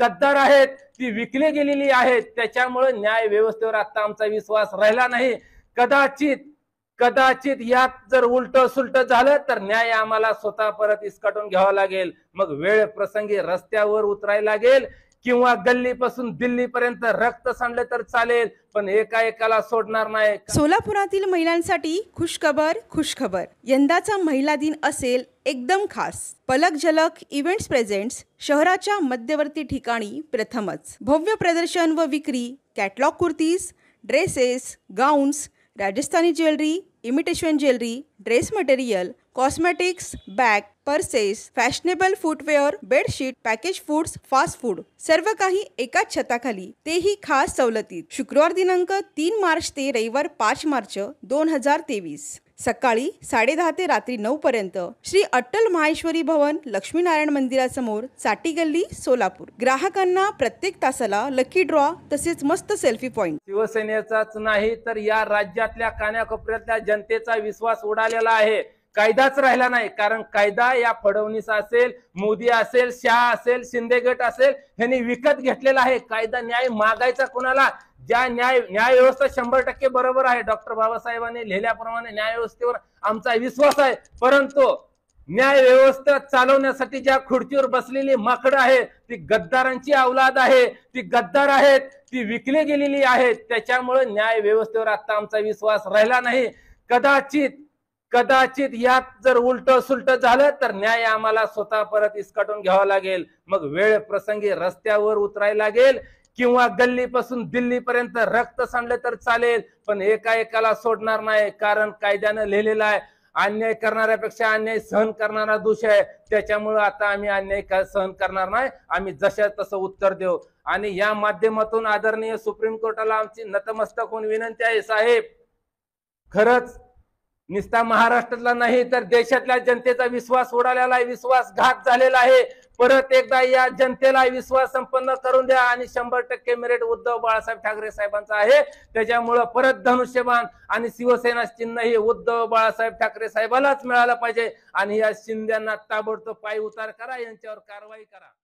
गद्दार आहेत ती विकली गेलेली आहेत त्याच्यामुळे न्याय व्यवस्थेवर आता आमचा विश्वास राहिला नाही कदाचित कदाचित यात जर उलट सुलट झालं तर न्याय आम्हाला स्वतः परत इसकाटून घ्यावा लागेल मग वेळ प्रसंगी रस्त्यावर उतरायला लागेल किंवा गल्लीपासून दिल्लीपर्यंत रक्त सांडलं तर चालेल पण एका एकाला सोडणार नाही सोलापुरातील महिलांसाठी खुशखबर खुशखबर यंदाचा महिला दिन असेल एकदम खास पलक झलक इव्हेंट्स प्रेझेंट्स शहराच्या मध्यवर्ती ठिकाणी प्रथमच भव्य प्रदर्शन व विक्री catalogue kurtis dresses gowns Rajasthani jewellery imitation jewellery dress material cosmetics bag purses fashionable footwear bedsheet package foods fast food सर्व काही एकाच छताखाली तेही खास सवलतीत शुक्रवार दिनांक तीन मार्च ते रविवार पाच मार्च दोन हजार तेवीस सकाळी साडे दहा ते रात्री नऊ पर्यंत श्री अट्टल माहेश्वरी भवन लक्ष्मीनारायण मंदिरासमोर चाटी गल्ली सोलापूर ग्राहकांना प्रत्येक तासाला लकी ड्रॉ तसेच मस्त सेल्फी पॉइंट शिवसेनेचाच नाही तर या राज्यातल्या कान्याकोपऱ्यातल्या जनतेचा विश्वास उडालेला आहे कायदाच राहिला नाही कारण कायदा या फडणवीस असेल मोदी असेल शाह असेल शिंदे गट असेल यांनी विकत घेतलेला आहे कायदा न्याय मागायचा कोणाला ज्या न्याय न्याय व्यवस्था शंभर टक्के बरोबर आहे डॉक्टर बाबासाहेबांनी लिहिल्याप्रमाणे न्याय व्यवस्थेवर आमचा विश्वास आहे परंतु न्याय व्यवस्था चालवण्यासाठी ज्या खुर्चीवर बसलेली माकड आहे ती गद्दारांची अवलाद आहे ती गद्दार आहेत ती विकली गेलेली आहेत त्याच्यामुळे न्याय व्यवस्थेवर आता आमचा विश्वास राहिला नाही कदाचित कदाचित यात जर उलट सुलट झालं तर न्याय आम्हाला स्वतः परत इसकाटून घ्यावा लागेल मग वेळ प्रसंगी रस्त्यावर उतरायला लागेल किंवा गल्लीपासून दिल्लीपर्यंत रक्त सांडलं तर चालेल पण एकाएकाला एकाला सोडणार नाही कारण कायद्यानं लिहिलेलं आहे अन्याय करणाऱ्यापेक्षा अन्याय सहन करणारा दोष आहे त्याच्यामुळं आता आम्ही अन्याय सहन करणार नाही आम्ही जशा तसं उत्तर देऊ आणि या माध्यमातून आदरणीय सुप्रीम कोर्टाला आमची नतमस्तक होऊन विनंती आहे साहेब खरंच निस्ता महाराष्ट्रातला नाही तर देशातल्या जनतेचा विश्वास उडालेला आहे विश्वासघात झालेला आहे परत एकदा या जनतेला विश्वास संपन्न करून द्या आणि शंभर टक्के मेरिट उद्धव बाळासाहेब ठाकरे साहेबांचा आहे त्याच्यामुळं परत धनुष्यबाण आणि शिवसेना चिन्ह हे उद्धव बाळासाहेब ठाकरे साहेबालाच मिळालं पाहिजे आणि या शिंद्यांना ताबडतोब पाय उतार करा यांच्यावर कारवाई करा